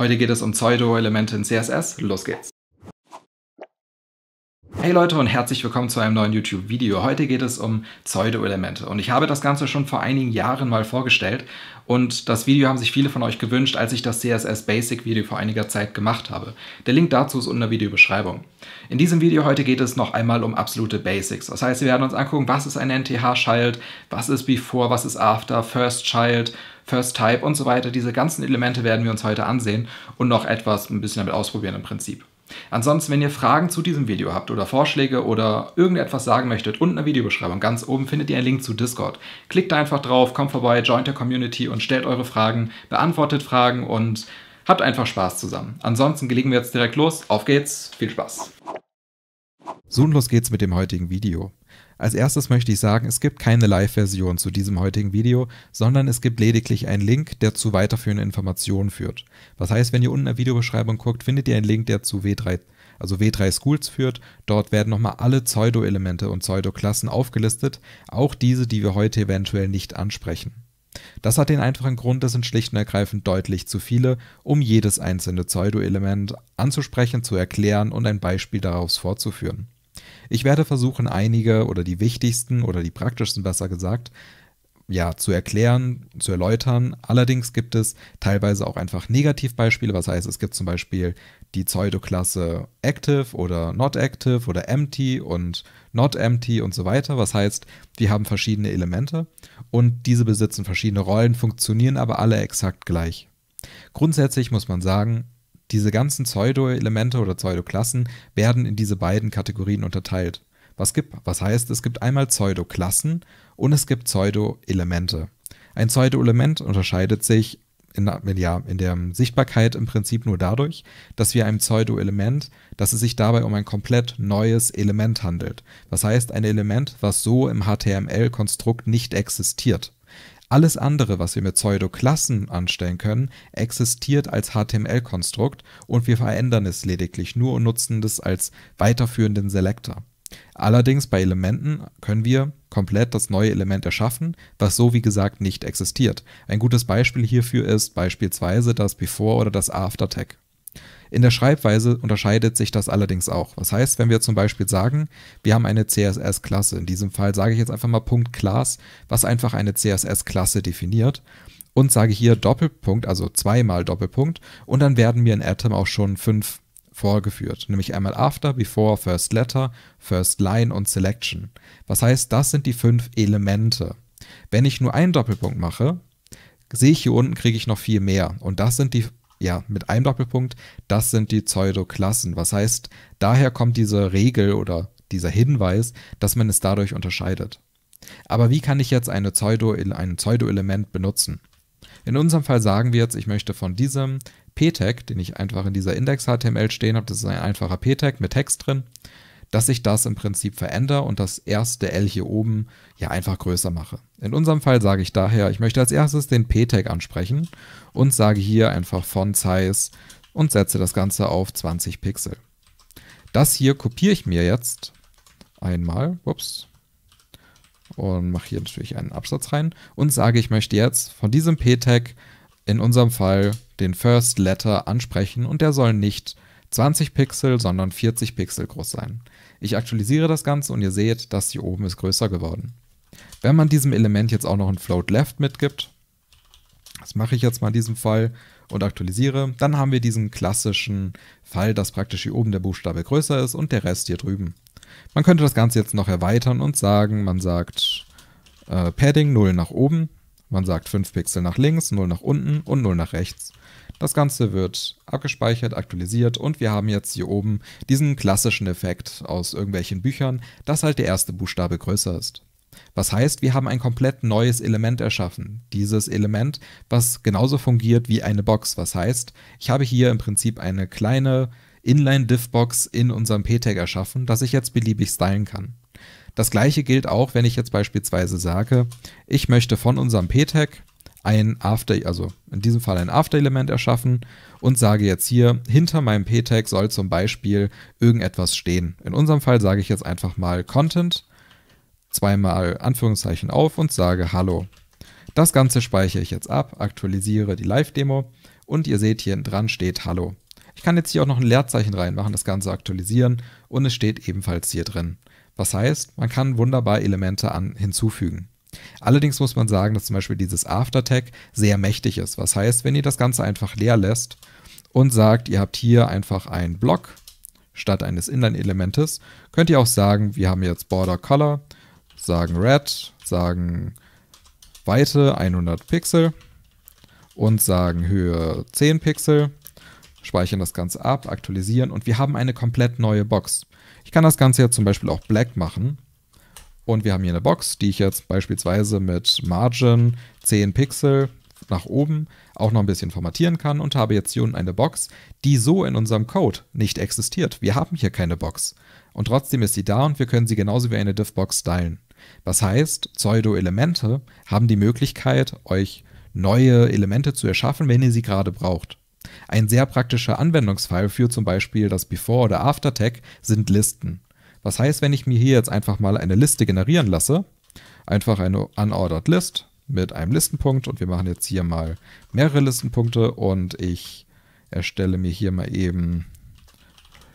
Heute geht es um Pseudo-Elemente in CSS. Los geht's! Hey Leute und herzlich willkommen zu einem neuen YouTube-Video. Heute geht es um Pseudo-Elemente und ich habe das Ganze schon vor einigen Jahren mal vorgestellt und das Video haben sich viele von euch gewünscht, als ich das CSS Basic Video vor einiger Zeit gemacht habe. Der Link dazu ist unten in der Videobeschreibung. In diesem Video heute geht es noch einmal um absolute Basics. Das heißt, wir werden uns angucken, was ist ein NTH-Child, was ist Before, was ist After, First Child First Type und so weiter. Diese ganzen Elemente werden wir uns heute ansehen und noch etwas ein bisschen damit ausprobieren im Prinzip. Ansonsten, wenn ihr Fragen zu diesem Video habt oder Vorschläge oder irgendetwas sagen möchtet, unten in der Videobeschreibung ganz oben findet ihr einen Link zu Discord. Klickt da einfach drauf, kommt vorbei, joint der Community und stellt eure Fragen, beantwortet Fragen und habt einfach Spaß zusammen. Ansonsten gelegen wir jetzt direkt los. Auf geht's, viel Spaß. So und los geht's mit dem heutigen Video. Als erstes möchte ich sagen, es gibt keine Live-Version zu diesem heutigen Video, sondern es gibt lediglich einen Link, der zu weiterführenden Informationen führt. Was heißt, wenn ihr unten in der Videobeschreibung guckt, findet ihr einen Link, der zu W3 also W3 Schools führt. Dort werden nochmal alle Pseudo-Elemente und Pseudo-Klassen aufgelistet, auch diese, die wir heute eventuell nicht ansprechen. Das hat den einfachen Grund, es sind schlicht und ergreifend deutlich zu viele, um jedes einzelne Pseudo-Element anzusprechen, zu erklären und ein Beispiel daraus vorzuführen. Ich werde versuchen, einige oder die wichtigsten oder die praktischsten besser gesagt, ja, zu erklären, zu erläutern. Allerdings gibt es teilweise auch einfach Negativbeispiele. Was heißt, es gibt zum Beispiel die Pseudoklasse Active oder Not Active oder Empty und Not Empty und so weiter. Was heißt, wir haben verschiedene Elemente und diese besitzen verschiedene Rollen, funktionieren aber alle exakt gleich. Grundsätzlich muss man sagen, diese ganzen Pseudo-Elemente oder Pseudo-Klassen werden in diese beiden Kategorien unterteilt. Was, gibt, was heißt, es gibt einmal Pseudo-Klassen und es gibt Pseudo-Elemente. Ein Pseudo-Element unterscheidet sich in, ja, in der Sichtbarkeit im Prinzip nur dadurch, dass wir ein Pseudo-Element, dass es sich dabei um ein komplett neues Element handelt. Was heißt, ein Element, was so im HTML-Konstrukt nicht existiert. Alles andere, was wir mit Pseudo-Klassen anstellen können, existiert als HTML-Konstrukt und wir verändern es lediglich nur und nutzen es als weiterführenden Selector. Allerdings bei Elementen können wir komplett das neue Element erschaffen, was so wie gesagt nicht existiert. Ein gutes Beispiel hierfür ist beispielsweise das Before oder das After Tag. In der Schreibweise unterscheidet sich das allerdings auch. Was heißt, wenn wir zum Beispiel sagen, wir haben eine CSS-Klasse, in diesem Fall sage ich jetzt einfach mal Punkt Class, was einfach eine CSS-Klasse definiert und sage hier Doppelpunkt, also zweimal Doppelpunkt und dann werden mir in Atom auch schon fünf vorgeführt, nämlich einmal After, Before, First Letter, First Line und Selection. Was heißt, das sind die fünf Elemente. Wenn ich nur einen Doppelpunkt mache, sehe ich hier unten, kriege ich noch viel mehr. Und das sind die ja, mit einem Doppelpunkt, das sind die Pseudoklassen. Was heißt, daher kommt diese Regel oder dieser Hinweis, dass man es dadurch unterscheidet. Aber wie kann ich jetzt eine Pseudo, ein Pseudo-Element benutzen? In unserem Fall sagen wir jetzt, ich möchte von diesem P-Tag, den ich einfach in dieser Index-HTML stehen habe, das ist ein einfacher P-Tag mit Text drin, dass ich das im Prinzip verändere und das erste L hier oben ja einfach größer mache. In unserem Fall sage ich daher, ich möchte als erstes den P-Tag ansprechen und sage hier einfach Font Size und setze das Ganze auf 20 Pixel. Das hier kopiere ich mir jetzt einmal, ups, und mache hier natürlich einen Absatz rein und sage, ich möchte jetzt von diesem P-Tag in unserem Fall den First Letter ansprechen und der soll nicht 20 Pixel, sondern 40 Pixel groß sein. Ich aktualisiere das Ganze und ihr seht, dass hier oben ist größer geworden. Wenn man diesem Element jetzt auch noch ein Float Left mitgibt, das mache ich jetzt mal in diesem Fall und aktualisiere, dann haben wir diesen klassischen Fall, dass praktisch hier oben der Buchstabe größer ist und der Rest hier drüben. Man könnte das Ganze jetzt noch erweitern und sagen, man sagt äh, Padding 0 nach oben, man sagt 5 Pixel nach links, 0 nach unten und 0 nach rechts. Das Ganze wird abgespeichert, aktualisiert und wir haben jetzt hier oben diesen klassischen Effekt aus irgendwelchen Büchern, dass halt der erste Buchstabe größer ist. Was heißt, wir haben ein komplett neues Element erschaffen. Dieses Element, was genauso fungiert wie eine Box. Was heißt, ich habe hier im Prinzip eine kleine Inline-Div-Box in unserem P-Tag erschaffen, das ich jetzt beliebig stylen kann. Das gleiche gilt auch, wenn ich jetzt beispielsweise sage, ich möchte von unserem P-Tag ein After, also in diesem Fall ein After-Element erschaffen und sage jetzt hier, hinter meinem P-Tag soll zum Beispiel irgendetwas stehen. In unserem Fall sage ich jetzt einfach mal Content, zweimal Anführungszeichen auf und sage Hallo. Das Ganze speichere ich jetzt ab, aktualisiere die Live-Demo und ihr seht hier dran steht Hallo. Ich kann jetzt hier auch noch ein Leerzeichen reinmachen, das Ganze aktualisieren und es steht ebenfalls hier drin. Was heißt, man kann wunderbar Elemente an hinzufügen. Allerdings muss man sagen, dass zum Beispiel dieses Aftertag sehr mächtig ist. Was heißt, wenn ihr das Ganze einfach leer lässt und sagt, ihr habt hier einfach einen Block statt eines Inline-Elementes, könnt ihr auch sagen, wir haben jetzt Border Color, sagen Red, sagen Weite 100 Pixel und sagen Höhe 10 Pixel, speichern das Ganze ab, aktualisieren und wir haben eine komplett neue Box. Ich kann das Ganze jetzt zum Beispiel auch black machen und wir haben hier eine Box, die ich jetzt beispielsweise mit Margin 10 Pixel nach oben auch noch ein bisschen formatieren kann und habe jetzt hier unten eine Box, die so in unserem Code nicht existiert. Wir haben hier keine Box. Und trotzdem ist sie da und wir können sie genauso wie eine Diffbox stylen. Was heißt, Pseudo-Elemente haben die Möglichkeit, euch neue Elemente zu erschaffen, wenn ihr sie gerade braucht. Ein sehr praktischer Anwendungsfall für zum Beispiel das Before- oder After-Tag sind Listen. Was heißt, wenn ich mir hier jetzt einfach mal eine Liste generieren lasse, einfach eine unordered list mit einem Listenpunkt und wir machen jetzt hier mal mehrere Listenpunkte und ich erstelle mir hier mal eben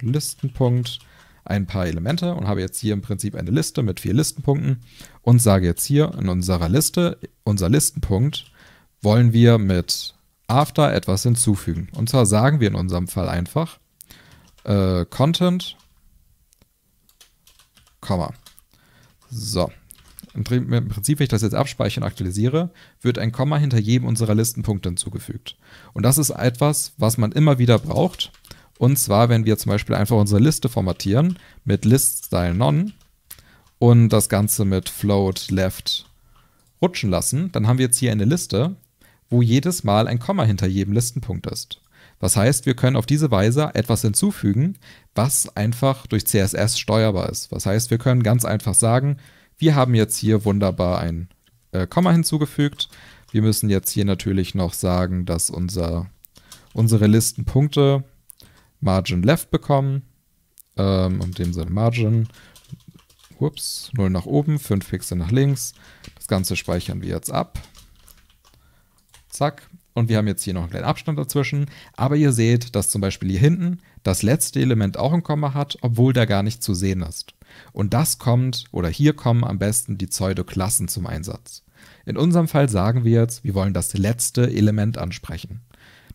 Listenpunkt ein paar Elemente und habe jetzt hier im Prinzip eine Liste mit vier Listenpunkten und sage jetzt hier in unserer Liste, unser Listenpunkt, wollen wir mit After etwas hinzufügen. Und zwar sagen wir in unserem Fall einfach äh, Content Komma. So. Im Prinzip, wenn ich das jetzt abspeichere und aktualisiere, wird ein Komma hinter jedem unserer Listenpunkte hinzugefügt. Und das ist etwas, was man immer wieder braucht. Und zwar, wenn wir zum Beispiel einfach unsere Liste formatieren mit List Style None und das Ganze mit Float Left rutschen lassen, dann haben wir jetzt hier eine Liste, wo jedes Mal ein Komma hinter jedem Listenpunkt ist. Das heißt, wir können auf diese Weise etwas hinzufügen, was einfach durch CSS steuerbar ist. Das heißt, wir können ganz einfach sagen, wir haben jetzt hier wunderbar ein äh, Komma hinzugefügt. Wir müssen jetzt hier natürlich noch sagen, dass unser, unsere Listenpunkte Margin Left bekommen. Ähm, in dem Sinne Margin ups, 0 nach oben, 5 Pixel nach links. Das Ganze speichern wir jetzt ab. Zack und wir haben jetzt hier noch einen kleinen Abstand dazwischen. Aber ihr seht, dass zum Beispiel hier hinten das letzte Element auch ein Komma hat, obwohl da gar nicht zu sehen ist. Und das kommt oder hier kommen am besten die Pseudoklassen zum Einsatz. In unserem Fall sagen wir jetzt, wir wollen das letzte Element ansprechen.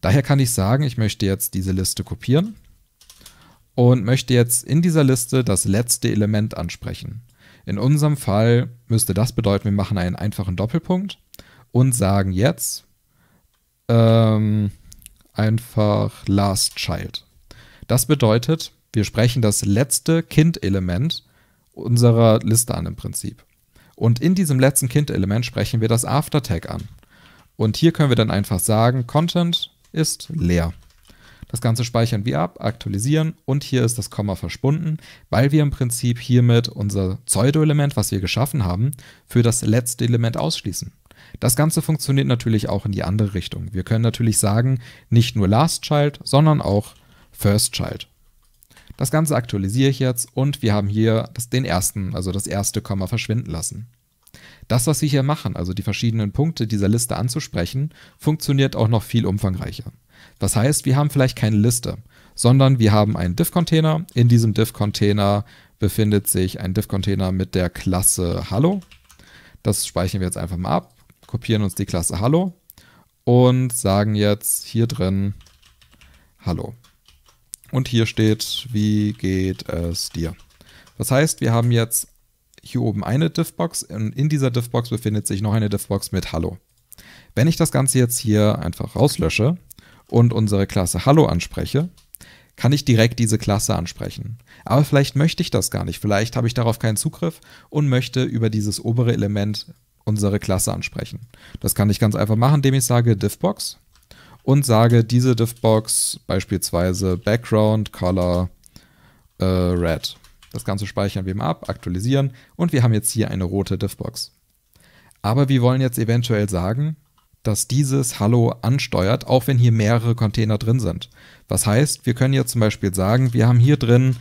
Daher kann ich sagen, ich möchte jetzt diese Liste kopieren und möchte jetzt in dieser Liste das letzte Element ansprechen. In unserem Fall müsste das bedeuten, wir machen einen einfachen Doppelpunkt und sagen jetzt, ähm, einfach Last Child. Das bedeutet, wir sprechen das letzte Kind-Element unserer Liste an im Prinzip. Und in diesem letzten Kind-Element sprechen wir das After-Tag an. Und hier können wir dann einfach sagen, Content ist leer. Das Ganze speichern wir ab, aktualisieren und hier ist das Komma verschwunden, weil wir im Prinzip hiermit unser Pseudo-Element, was wir geschaffen haben, für das letzte Element ausschließen. Das Ganze funktioniert natürlich auch in die andere Richtung. Wir können natürlich sagen, nicht nur Last Child, sondern auch First Child. Das Ganze aktualisiere ich jetzt und wir haben hier das, den ersten, also das erste Komma verschwinden lassen. Das, was wir hier machen, also die verschiedenen Punkte dieser Liste anzusprechen, funktioniert auch noch viel umfangreicher. Das heißt, wir haben vielleicht keine Liste, sondern wir haben einen Div-Container. In diesem Div-Container befindet sich ein Div-Container mit der Klasse Hallo. Das speichern wir jetzt einfach mal ab kopieren uns die Klasse Hallo und sagen jetzt hier drin Hallo. Und hier steht, wie geht es dir? Das heißt, wir haben jetzt hier oben eine Diffbox und in dieser Diffbox befindet sich noch eine Diffbox mit Hallo. Wenn ich das Ganze jetzt hier einfach rauslösche und unsere Klasse Hallo anspreche, kann ich direkt diese Klasse ansprechen. Aber vielleicht möchte ich das gar nicht. Vielleicht habe ich darauf keinen Zugriff und möchte über dieses obere Element unsere Klasse ansprechen. Das kann ich ganz einfach machen, indem ich sage diffbox und sage diese diffbox beispielsweise background color äh, red. Das Ganze speichern wir mal ab, aktualisieren und wir haben jetzt hier eine rote diffbox. Aber wir wollen jetzt eventuell sagen, dass dieses Hallo ansteuert, auch wenn hier mehrere Container drin sind. Was heißt, wir können jetzt zum Beispiel sagen, wir haben hier drin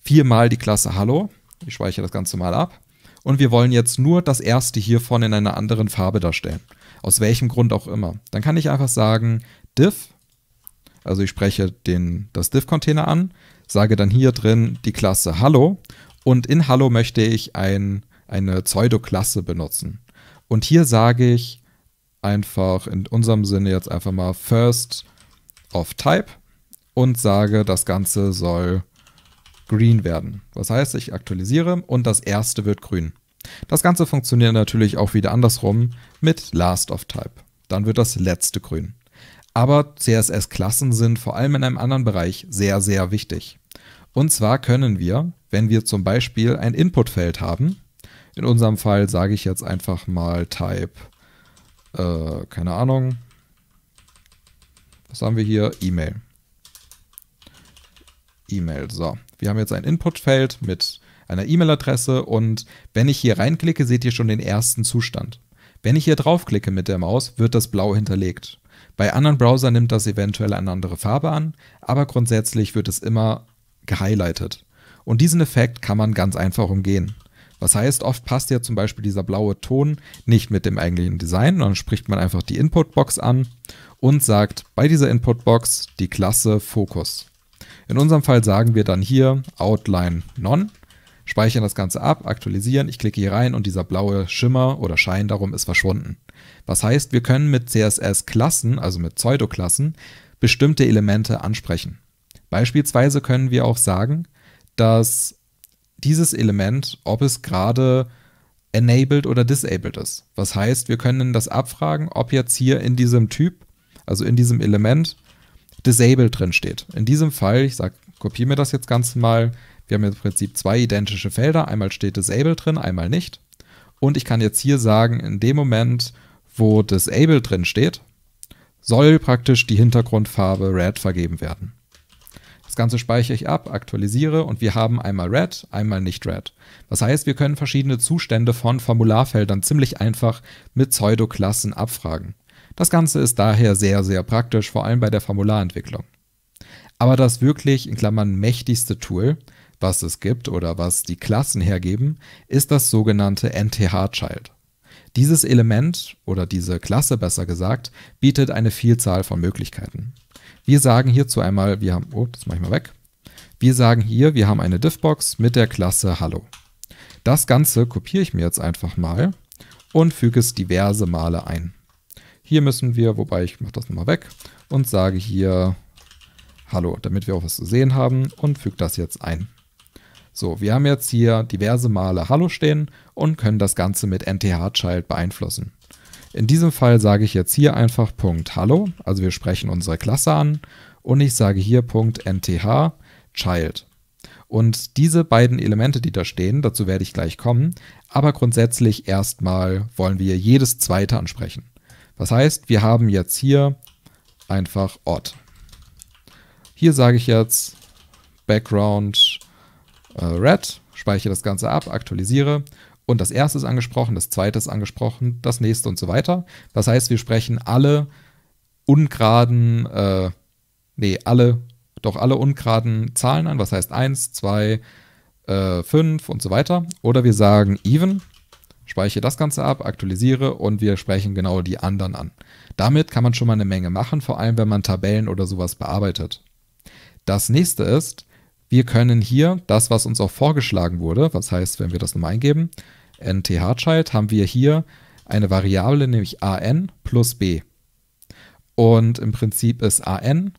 viermal die Klasse Hallo. Ich speichere das Ganze mal ab und wir wollen jetzt nur das erste hiervon in einer anderen Farbe darstellen. Aus welchem Grund auch immer. Dann kann ich einfach sagen, div, also ich spreche den, das div-Container an, sage dann hier drin die Klasse Hallo und in Hallo möchte ich ein, eine Pseudo-Klasse benutzen. Und hier sage ich einfach in unserem Sinne jetzt einfach mal first of type und sage, das Ganze soll green werden. Was heißt, ich aktualisiere und das erste wird grün. Das Ganze funktioniert natürlich auch wieder andersrum mit last of type. Dann wird das letzte grün. Aber CSS-Klassen sind vor allem in einem anderen Bereich sehr, sehr wichtig. Und zwar können wir, wenn wir zum Beispiel ein Inputfeld haben, in unserem Fall sage ich jetzt einfach mal Type, äh, keine Ahnung, was haben wir hier? E-Mail. E-Mail, so. Wir haben jetzt ein Input-Feld mit einer E-Mail-Adresse und wenn ich hier reinklicke, seht ihr schon den ersten Zustand. Wenn ich hier draufklicke mit der Maus, wird das blau hinterlegt. Bei anderen Browsern nimmt das eventuell eine andere Farbe an, aber grundsätzlich wird es immer gehighlightet. Und diesen Effekt kann man ganz einfach umgehen. Was heißt, oft passt ja zum Beispiel dieser blaue Ton nicht mit dem eigentlichen Design, dann spricht man einfach die Inputbox an und sagt bei dieser Inputbox die Klasse Fokus. In unserem Fall sagen wir dann hier Outline None, speichern das Ganze ab, aktualisieren, ich klicke hier rein und dieser blaue Schimmer oder Schein darum ist verschwunden. Was heißt, wir können mit CSS-Klassen, also mit Pseudoklassen, bestimmte Elemente ansprechen. Beispielsweise können wir auch sagen, dass dieses Element, ob es gerade enabled oder disabled ist. Was heißt, wir können das abfragen, ob jetzt hier in diesem Typ, also in diesem Element, disable drin steht. In diesem Fall, ich sage, kopiere mir das jetzt ganz mal. Wir haben im Prinzip zwei identische Felder. Einmal steht disable drin, einmal nicht. Und ich kann jetzt hier sagen, in dem Moment, wo disable drin steht, soll praktisch die Hintergrundfarbe red vergeben werden. Das Ganze speichere ich ab, aktualisiere und wir haben einmal red, einmal nicht red. Das heißt, wir können verschiedene Zustände von Formularfeldern ziemlich einfach mit Pseudoklassen abfragen. Das Ganze ist daher sehr, sehr praktisch, vor allem bei der Formularentwicklung. Aber das wirklich in Klammern mächtigste Tool, was es gibt oder was die Klassen hergeben, ist das sogenannte NTH-Child. Dieses Element oder diese Klasse besser gesagt bietet eine Vielzahl von Möglichkeiten. Wir sagen hierzu einmal, wir haben, oh, das mache ich mal weg. Wir sagen hier, wir haben eine Diffbox mit der Klasse Hallo. Das Ganze kopiere ich mir jetzt einfach mal und füge es diverse Male ein. Hier müssen wir, wobei ich mache das nochmal weg und sage hier Hallo, damit wir auch was zu sehen haben und füge das jetzt ein. So, wir haben jetzt hier diverse Male Hallo stehen und können das Ganze mit nth-child beeinflussen. In diesem Fall sage ich jetzt hier einfach Punkt Hallo, also wir sprechen unsere Klasse an und ich sage hier Punkt nth Child. Und diese beiden Elemente, die da stehen, dazu werde ich gleich kommen, aber grundsätzlich erstmal wollen wir jedes zweite ansprechen. Das heißt, wir haben jetzt hier einfach odd. Hier sage ich jetzt Background äh, Red, speichere das Ganze ab, aktualisiere und das erste ist angesprochen, das zweite ist angesprochen, das nächste und so weiter. Das heißt, wir sprechen alle ungeraden, äh, nee, alle, doch alle ungeraden Zahlen an, was heißt 1, 2, 5 und so weiter. Oder wir sagen even speichere das Ganze ab, aktualisiere und wir sprechen genau die anderen an. Damit kann man schon mal eine Menge machen, vor allem wenn man Tabellen oder sowas bearbeitet. Das nächste ist, wir können hier das, was uns auch vorgeschlagen wurde, was heißt, wenn wir das nochmal eingeben, nth-child, haben wir hier eine Variable, nämlich an plus b. Und im Prinzip ist an,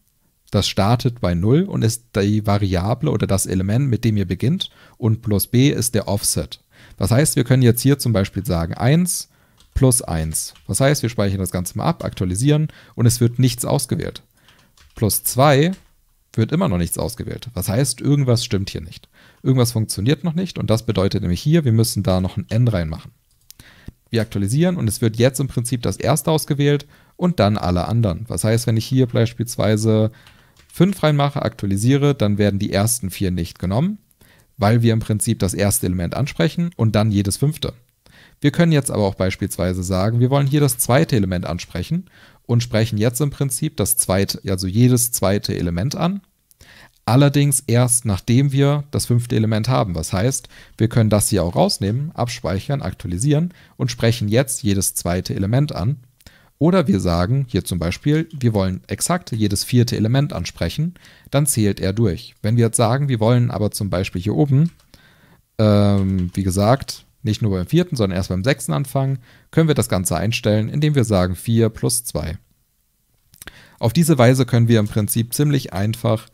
das startet bei 0 und ist die Variable oder das Element, mit dem ihr beginnt. Und plus b ist der Offset. Was heißt, wir können jetzt hier zum Beispiel sagen 1 plus 1. Was heißt, wir speichern das Ganze mal ab, aktualisieren und es wird nichts ausgewählt. Plus 2 wird immer noch nichts ausgewählt. Was heißt, irgendwas stimmt hier nicht. Irgendwas funktioniert noch nicht und das bedeutet nämlich hier, wir müssen da noch ein N reinmachen. Wir aktualisieren und es wird jetzt im Prinzip das erste ausgewählt und dann alle anderen. Was heißt, wenn ich hier beispielsweise 5 reinmache, aktualisiere, dann werden die ersten 4 nicht genommen weil wir im Prinzip das erste Element ansprechen und dann jedes fünfte. Wir können jetzt aber auch beispielsweise sagen, wir wollen hier das zweite Element ansprechen und sprechen jetzt im Prinzip das zweite, also jedes zweite Element an. Allerdings erst nachdem wir das fünfte Element haben. Was heißt, wir können das hier auch rausnehmen, abspeichern, aktualisieren und sprechen jetzt jedes zweite Element an oder wir sagen, hier zum Beispiel, wir wollen exakt jedes vierte Element ansprechen, dann zählt er durch. Wenn wir jetzt sagen, wir wollen aber zum Beispiel hier oben, ähm, wie gesagt, nicht nur beim vierten, sondern erst beim sechsten anfangen, können wir das Ganze einstellen, indem wir sagen 4 plus 2. Auf diese Weise können wir im Prinzip ziemlich einfach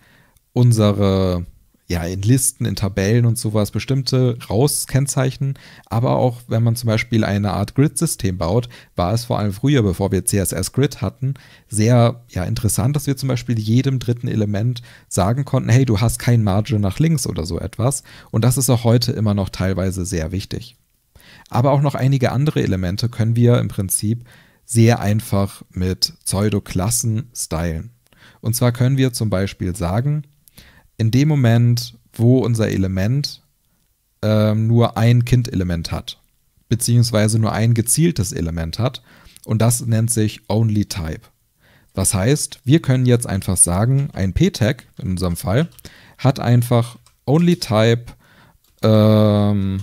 unsere ja, in Listen, in Tabellen und sowas bestimmte rauskennzeichnen. Aber auch wenn man zum Beispiel eine Art Grid-System baut, war es vor allem früher, bevor wir CSS Grid hatten, sehr ja, interessant, dass wir zum Beispiel jedem dritten Element sagen konnten, hey, du hast kein Margin nach links oder so etwas. Und das ist auch heute immer noch teilweise sehr wichtig. Aber auch noch einige andere Elemente können wir im Prinzip sehr einfach mit Pseudo-Klassen stylen. Und zwar können wir zum Beispiel sagen, in dem Moment, wo unser Element ähm, nur ein Kind-Element hat, beziehungsweise nur ein gezieltes Element hat. Und das nennt sich Only Type. Was heißt, wir können jetzt einfach sagen, ein P-Tag in unserem Fall hat einfach Only Type, ähm,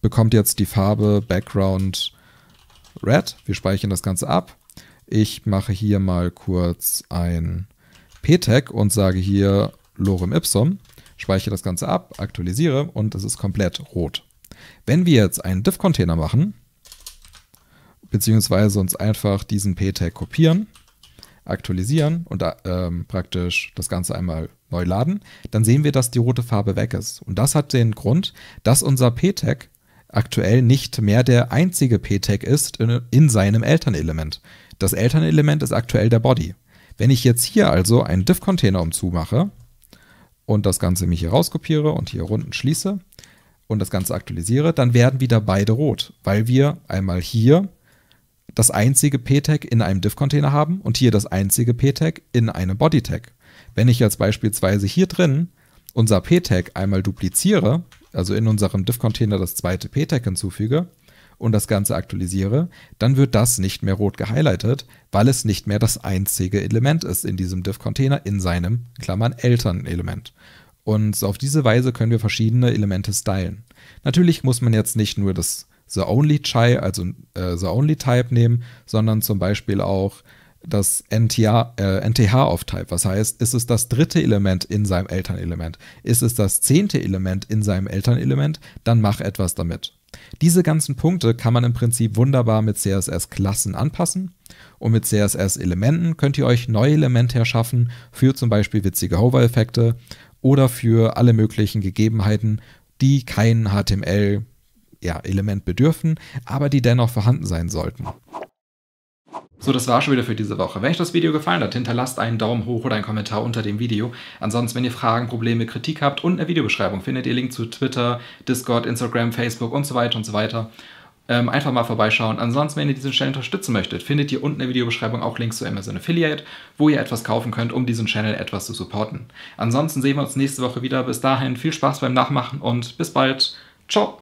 bekommt jetzt die Farbe Background Red. Wir speichern das Ganze ab. Ich mache hier mal kurz ein P-Tag und sage hier lorem ipsum, speichere das Ganze ab, aktualisiere und es ist komplett rot. Wenn wir jetzt einen div-Container machen, beziehungsweise uns einfach diesen p-Tag kopieren, aktualisieren und äh, ähm, praktisch das Ganze einmal neu laden, dann sehen wir, dass die rote Farbe weg ist. Und das hat den Grund, dass unser p-Tag aktuell nicht mehr der einzige p-Tag ist in, in seinem Elternelement. Das Elternelement ist aktuell der Body. Wenn ich jetzt hier also einen div-Container umzumache, und das Ganze mich hier rauskopiere und hier unten schließe und das Ganze aktualisiere, dann werden wieder beide rot, weil wir einmal hier das einzige P-Tag in einem Div-Container haben und hier das einzige P-Tag in einem Body-Tag. Wenn ich jetzt beispielsweise hier drin unser P-Tag einmal dupliziere, also in unserem Div-Container das zweite P-Tag hinzufüge, und das Ganze aktualisiere, dann wird das nicht mehr rot gehighlightet, weil es nicht mehr das einzige Element ist in diesem div-Container in seinem, Klammern, Eltern-Element. Und auf diese Weise können wir verschiedene Elemente stylen. Natürlich muss man jetzt nicht nur das The Only Chai, also äh, The Only Type nehmen, sondern zum Beispiel auch das NTH, äh, NTH Type. Was heißt, ist es das dritte Element in seinem Elternelement? Ist es das zehnte Element in seinem Elternelement? Dann mach etwas damit. Diese ganzen Punkte kann man im Prinzip wunderbar mit CSS-Klassen anpassen und mit CSS-Elementen könnt ihr euch neue Elemente erschaffen für zum Beispiel witzige Hover-Effekte oder für alle möglichen Gegebenheiten, die kein HTML-Element ja, bedürfen, aber die dennoch vorhanden sein sollten. So, das war schon wieder für diese Woche. Wenn euch das Video gefallen hat, hinterlasst einen Daumen hoch oder einen Kommentar unter dem Video. Ansonsten, wenn ihr Fragen, Probleme, Kritik habt, unten in der Videobeschreibung findet ihr Link zu Twitter, Discord, Instagram, Facebook und so weiter und so weiter. Ähm, einfach mal vorbeischauen. Ansonsten, wenn ihr diesen Channel unterstützen möchtet, findet ihr unten in der Videobeschreibung auch Links zu Amazon Affiliate, wo ihr etwas kaufen könnt, um diesen Channel etwas zu supporten. Ansonsten sehen wir uns nächste Woche wieder. Bis dahin viel Spaß beim Nachmachen und bis bald. Ciao!